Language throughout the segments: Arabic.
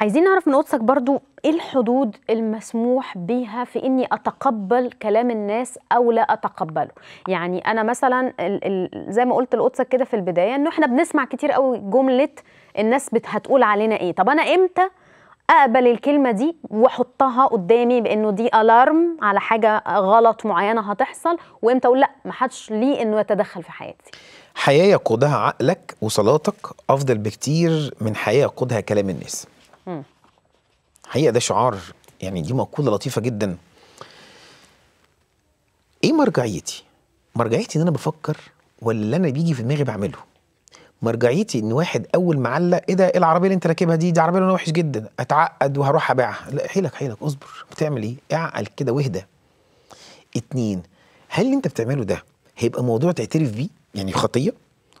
عايزين نعرف من قدسك برضو ايه الحدود المسموح بيها في اني اتقبل كلام الناس او لا اتقبله يعني انا مثلا زي ما قلت لقدسك كده في البدايه انه احنا بنسمع كتير قوي جمله الناس هتقول علينا ايه طب انا امتى اقبل الكلمه دي واحطها قدامي بانه دي الارم على حاجه غلط معينه هتحصل وامتى اقول لا ما حدش ليه انه يتدخل في حياتي حياه يقودها عقلك وصلاتك افضل بكتير من حياه يقودها كلام الناس حقيقه ده شعار يعني دي مقوله لطيفه جدا ايه مرجعيتي مرجعيتي ان انا بفكر ولا اللي انا بيجي في دماغي بعمله مرجعيتي ان واحد اول ما علق ايه ده إيه العربيه اللي انت راكبها دي دي عربيه لونها وحش جدا اتعقد وهروح ابيعها لا حيلك حيلك اصبر بتعمل ايه اعقل كده واهدى اتنين هل اللي انت بتعمله ده هيبقى موضوع تعترف بيه يعني خطيه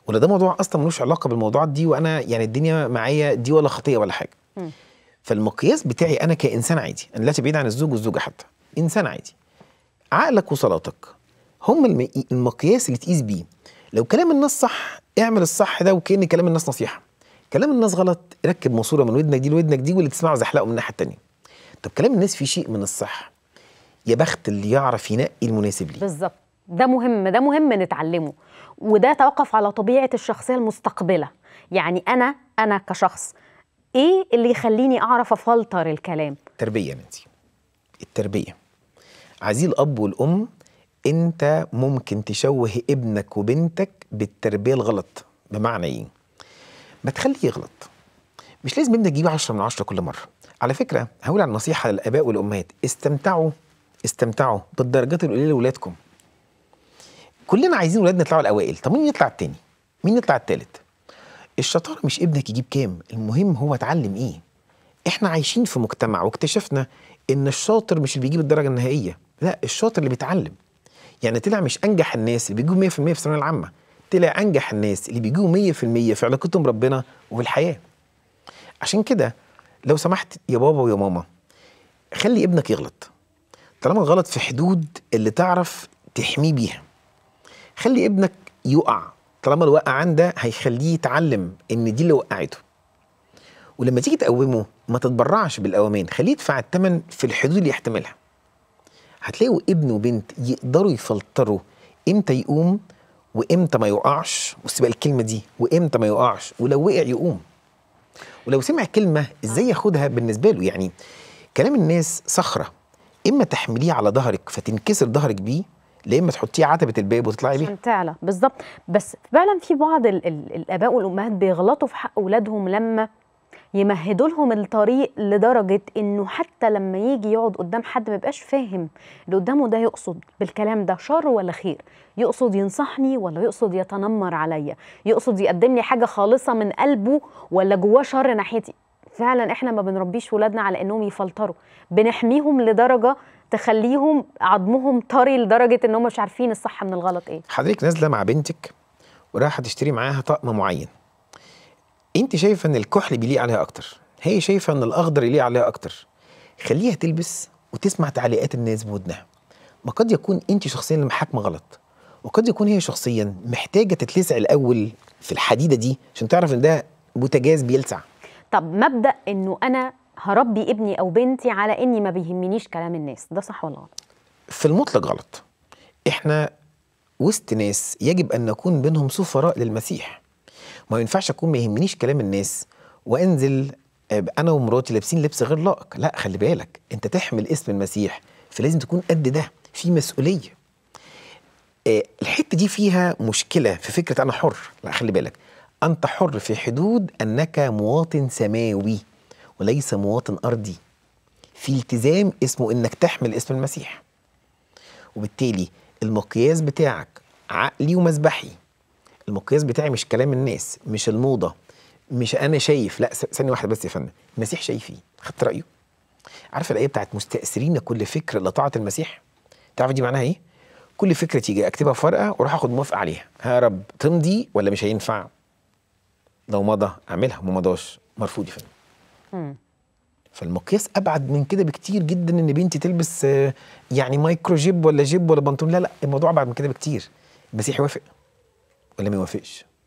ولا ده موضوع اصلا ملوش علاقه بالموضوعات دي وانا يعني الدنيا معايا دي ولا خطيه ولا حاجه فالمقياس بتاعي انا كانسان عادي انا لا تبعيد عن الزوج والزوجه حتى انسان عادي عقلك وصلاتك هم المقياس اللي تقيس بيه لو كلام الناس صح اعمل الصح ده وكان كلام الناس نصيحه كلام الناس غلط ركب ماسوره من ودنك دي لودنك دي واللي تسمعه زحلقه من الناحيه التانيه طب كلام الناس فيه شيء من الصح يا بخت اللي يعرف ينقي المناسب ليه بالظبط ده مهم ده مهم نتعلمه وده توقف على طبيعه الشخصيه المستقبله يعني انا انا كشخص ايه اللي يخليني اعرف افلتر الكلام تربيه يا بنتي التربيه عزيز الاب والام انت ممكن تشوه ابنك وبنتك بالتربيه الغلط بمعنى ايه ما تخليه يغلط مش لازم ابنك يجيب 10 من 10 كل مره على فكره هقول عن نصيحه للاباء والامهات استمتعوا استمتعوا بالدرجات القليله لاولادكم كلنا عايزين ولادنا يطلعوا الاوائل طب مين يطلع التاني مين يطلع التالت الشطاره مش ابنك يجيب كام المهم هو اتعلم ايه احنا عايشين في مجتمع واكتشفنا ان الشاطر مش اللي بيجيب الدرجه النهائيه لا الشاطر اللي بيتعلم يعني طلع مش انجح الناس اللي بيجيبوا 100% في الثانويه العامه طلع انجح الناس اللي بيجيبوا 100% في علاقتهم بربنا وفي الحياه عشان كده لو سمحت يا بابا ويا ماما خلي ابنك يغلط طالما غلط في حدود اللي تعرف تحميه بيها خلي ابنك يقع طالما الوقع عنده هيخليه يتعلم ان دي اللي وقعته ولما تيجي تقومه ما تتبرعش بالاوامين خليه يدفع الثمن في الحدود اللي يحتملها هتلاقوا ابن وبنت يقدروا يفلتروا امتى يقوم وامتى ما يقعش بص بقى الكلمه دي وامتى ما يقعش ولو وقع يقوم ولو سمع كلمه ازاي ياخدها بالنسبه له يعني كلام الناس صخره اما تحمليه على ظهرك فتنكسر ظهرك بيه ليه ما تحطيه عتبه البيب وتطلعي بيه عشان تعلى بالظبط بس فعلا في بعض الـ الـ الاباء والامهات بيغلطوا في حق اولادهم لما يمهدوا لهم الطريق لدرجه انه حتى لما يجي يقعد قدام حد ما بيبقاش فاهم اللي قدامه ده يقصد بالكلام ده شر ولا خير يقصد ينصحني ولا يقصد يتنمر عليا يقصد يقدم لي حاجه خالصه من قلبه ولا جواه شر ناحيتي فعلا احنا ما بنربيش ولادنا على انهم يفلتروا بنحميهم لدرجه تخليهم عظمهم طري لدرجه ان هم مش عارفين الصح من الغلط ايه حضرتك نازله مع بنتك ورايحه تشتري معاها طقم معين انت شايفه ان الكحل بيليق عليها اكتر هي شايفه ان الاخضر يليق عليها اكتر خليها تلبس وتسمع تعليقات الناس بودنها ما قد يكون انت شخصيا المحاكمه محاكمه غلط وقد يكون هي شخصيا محتاجه تتلسع الاول في الحديده دي عشان تعرف ان ده بوتاجاز بيلسع طب مبدا انه انا هربي ابني او بنتي على اني ما بيهمنيش كلام الناس ده صح ولا غلط في المطلق غلط احنا وسط ناس يجب ان نكون بينهم سفراء للمسيح ما ينفعش اكون ما يهمنيش كلام الناس وانزل آه، انا ومراتي لابسين لبس غير لائق لا خلي بالك انت تحمل اسم المسيح فلازم تكون قد ده في مسؤوليه آه، الحته دي فيها مشكله في فكره انا حر لا خلي بالك أنت حر في حدود أنك مواطن سماوي وليس مواطن أرضي في التزام اسمه أنك تحمل اسم المسيح وبالتالي المقياس بتاعك عقلي ومسبحي المقياس بتاعي مش كلام الناس مش الموضة مش أنا شايف لا ثانية واحدة بس يا فندم المسيح شايف إيه خدت رأيه عارف الآية بتاعت مستأثرين كل فكر لطاعة المسيح تعرف دي معناها إيه كل فكرة تيجي أكتبها في ورقة وأروح أخد موافقة عليها ها رب تمضي ولا مش هينفع لو مضى اعملها وما مضاش مرفوض يا فندم فالمقياس ابعد من كده بكتير جدا ان بنتي تلبس آه، يعني مايكرو جيب ولا جيب ولا بنطلون لا لا الموضوع ابعد من كده بكتير المسيح يوافق ولا ما يوافقش